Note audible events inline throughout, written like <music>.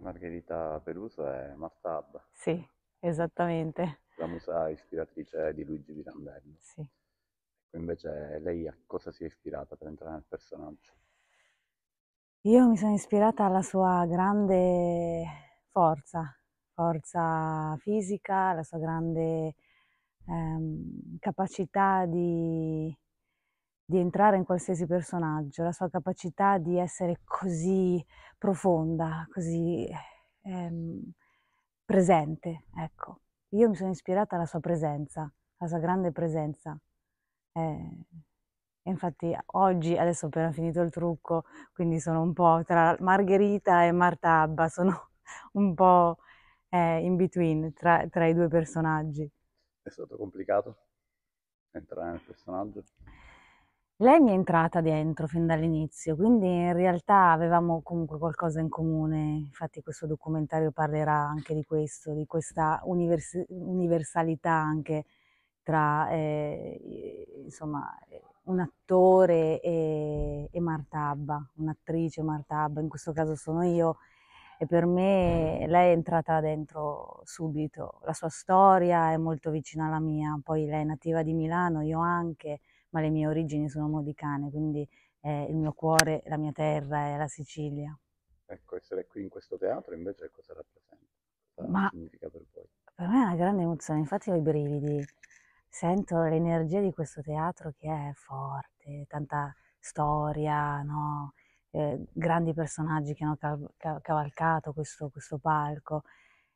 Margherita Peluso è Mastab. Sì, esattamente. La musa ispiratrice di Luigi Pirandello. Sì. Ecco, invece lei a cosa si è ispirata per entrare nel personaggio? Io mi sono ispirata alla sua grande forza, forza fisica, la sua grande ehm, capacità di di entrare in qualsiasi personaggio, la sua capacità di essere così profonda, così ehm, presente, ecco. Io mi sono ispirata alla sua presenza, alla sua grande presenza. Eh, infatti oggi, adesso ho appena finito il trucco, quindi sono un po' tra Margherita e Marta Abba, sono <laughs> un po' eh, in between tra, tra i due personaggi. È stato complicato entrare nel personaggio? Lei mi è entrata dentro fin dall'inizio, quindi in realtà avevamo comunque qualcosa in comune, infatti questo documentario parlerà anche di questo, di questa univers universalità anche tra eh, insomma, un attore e, e Marta Abba, un'attrice Marta Abba, in questo caso sono io e per me lei è entrata dentro subito, la sua storia è molto vicina alla mia, poi lei è nativa di Milano, io anche ma le mie origini sono modicane, quindi eh, il mio cuore, la mia terra è la Sicilia. Ecco, essere qui in questo teatro invece cosa rappresenta? Cosa ma significa per voi? Per me è una grande emozione, infatti ho i brividi, sento l'energia di questo teatro che è forte, tanta storia, no? eh, grandi personaggi che hanno cav cav cavalcato questo, questo palco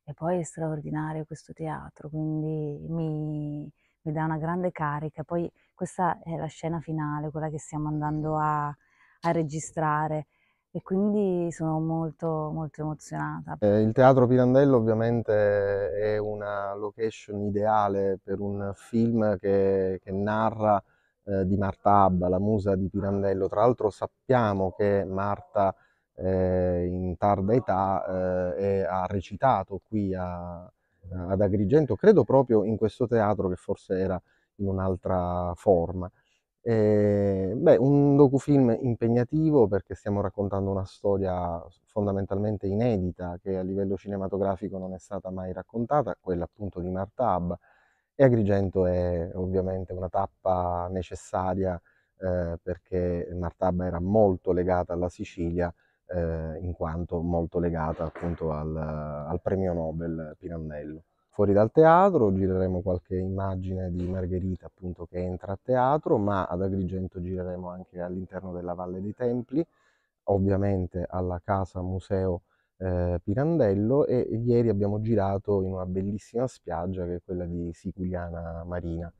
e poi è straordinario questo teatro, quindi mi, mi dà una grande carica. Poi questa è la scena finale, quella che stiamo andando a, a registrare e quindi sono molto, molto emozionata. Eh, il Teatro Pirandello ovviamente è una location ideale per un film che, che narra eh, di Marta Abba, la musa di Pirandello. Tra l'altro sappiamo che Marta eh, in tarda età eh, è, ha recitato qui a, ad Agrigento, credo proprio in questo teatro che forse era in un'altra forma. Eh, beh, un docufilm impegnativo perché stiamo raccontando una storia fondamentalmente inedita che a livello cinematografico non è stata mai raccontata, quella appunto di Martab e Agrigento è ovviamente una tappa necessaria eh, perché Martab era molto legata alla Sicilia eh, in quanto molto legata appunto al, al premio Nobel Pirandello fuori dal teatro, gireremo qualche immagine di Margherita appunto che entra a teatro, ma ad Agrigento gireremo anche all'interno della Valle dei Templi, ovviamente alla Casa Museo eh, Pirandello e ieri abbiamo girato in una bellissima spiaggia che è quella di Siculiana Marina.